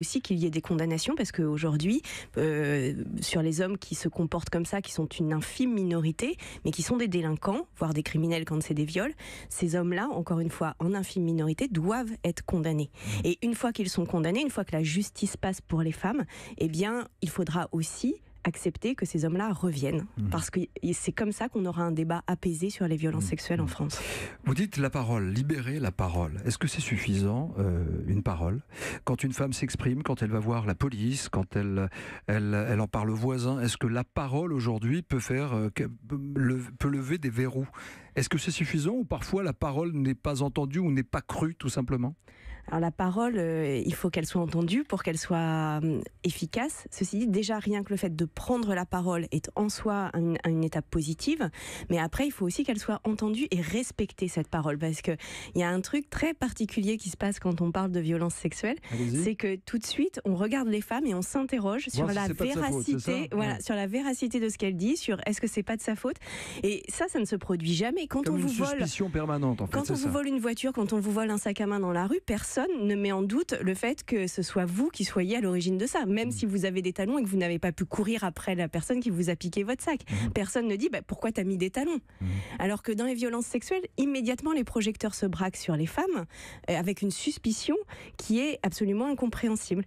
aussi qu'il y ait des condamnations parce qu'aujourd'hui, euh, sur les hommes qui se comportent comme ça, qui sont une infime minorité, mais qui sont des délinquants, voire des criminels quand c'est des viols, ces hommes-là, encore une fois, en infime minorité, doivent être condamnés. Mmh. Et une fois qu'ils sont condamnés, une fois que la justice passe pour les femmes, eh bien, il faudra aussi accepter que ces hommes-là reviennent. Mhm. Parce que c'est comme ça qu'on aura un débat apaisé sur les violences mhm. sexuelles en France. Vous dites la parole, libérer la parole. Est-ce que c'est suffisant, euh, une parole Quand une femme s'exprime, quand elle va voir la police, quand elle, elle, en parle au voisin, est-ce que la parole aujourd'hui peut, faire, euh, peut lever des verrous Est-ce que c'est suffisant ou parfois la parole n'est pas entendue ou n'est pas crue tout simplement alors la parole, euh, il faut qu'elle soit entendue pour qu'elle soit hum, efficace. Ceci dit, déjà rien que le fait de prendre la parole est en soi une, étape positive, mais après il faut aussi qu'elle soit entendue et respectée cette parole parce que il y a un truc très particulier qui se passe quand on parle de violence sexuelle, c'est que tout de suite on regarde les femmes et on s'interroge sur la véracité, voilà, sur la véracité de ce qu'elle dit, sur est-ce que c'est pas de sa faute. Et ça, ça ne se produit jamais quand on vous vole. permanente en fait, Quand on vous vole une voiture, quand on vous vole un sac à main dans la rue, personne personne ne met en doute le fait que ce soit vous qui soyez à l'origine de ça, même mm. si vous avez des talons et que vous n'avez pas pu courir après la personne qui vous a piqué votre sac. Mm. Personne ne dit bah, pourquoi pourquoi as mis des talons. Mm. Alors que dans les violences sexuelles, immédiatement les projecteurs se braquent sur les femmes euh, avec une suspicion qui est absolument incompréhensible.